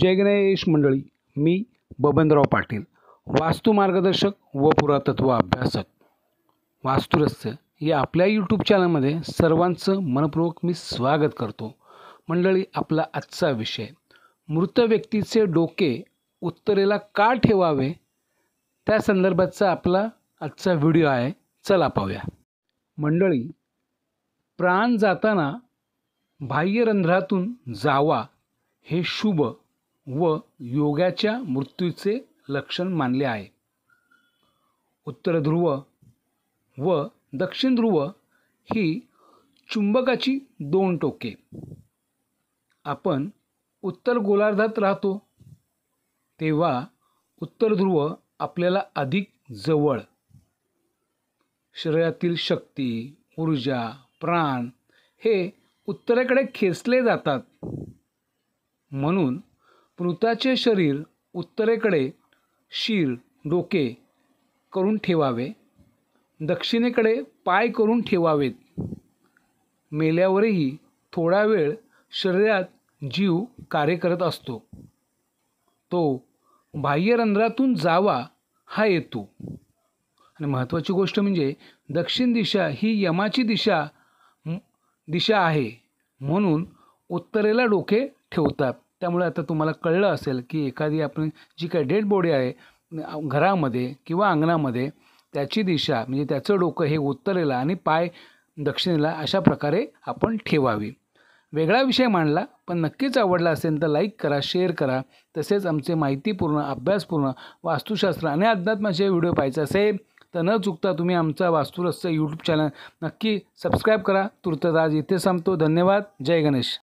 जय गणेश मंडळी मी बबनराव पाटील वास्तू मार्गदर्शक व पुरातत्व अभ्यासक वास्तुरस्य या आपल्या यूट्यूब चॅनलमध्ये सर्वांचं मनपूर्वक मी स्वागत करतो मंडळी आपला आजचा विषय मृत व्यक्तीचे डोके उत्तरेला का ठेवावे त्या संदर्भातचा आपला आजचा व्हिडिओ आहे चला पाहूया मंडळी प्राण जाताना बाह्यरंध्रातून जावा हे शुभ व योगाच्या मृत्यूचे लक्षण मानले आहे उत्तर ध्रुव व दक्षिण ध्रुव ही चुंबकाची दोन टोके आपण उत्तर गोलार्धात राहतो तेव्हा उत्तर ध्रुव आपल्याला अधिक जवळ शरीरातील शक्ती ऊर्जा प्राण हे उत्तरेकडे खेचले जातात म्हणून मृताचे शरीर उत्तरेकडे शीर डोके करून ठेवावे दक्षिणेकडे पाय करून ठेवावेत मेल्यावरही थोडा वेळ शरीरात जीव कार्य करत असतो तो बाह्यरंध्रातून जावा हा येतो आणि महत्त्वाची गोष्ट म्हणजे दक्षिण दिशा ही यमाची दिशा दिशा आहे म्हणून उत्तरेला डोके ठेवतात त्यामुळे आता तुम्हाला कळलं असेल की एखादी आपण जी काही डेड बॉडी आहे घरामध्ये किंवा अंगणामध्ये त्याची दिशा म्हणजे त्याचं डोकं हे उत्तरेला आणि पाय दक्षिणेला अशा प्रकारे आपण ठेवावी वेगळा विषय मांडला पण नक्कीच आवडला असेल तर लाईक करा शेअर करा तसेच आमचे माहितीपूर्ण अभ्यासपूर्ण वास्तुशास्त्र आणि अध्यात्माचे व्हिडिओ पाहायचे असेल तर न चुकता तुम्ही आमचा वास्तुरस्य यूट्यूब चॅनल नक्की सबस्क्राईब करा तुर्तदाज इथे सांगतो धन्यवाद जय गणेश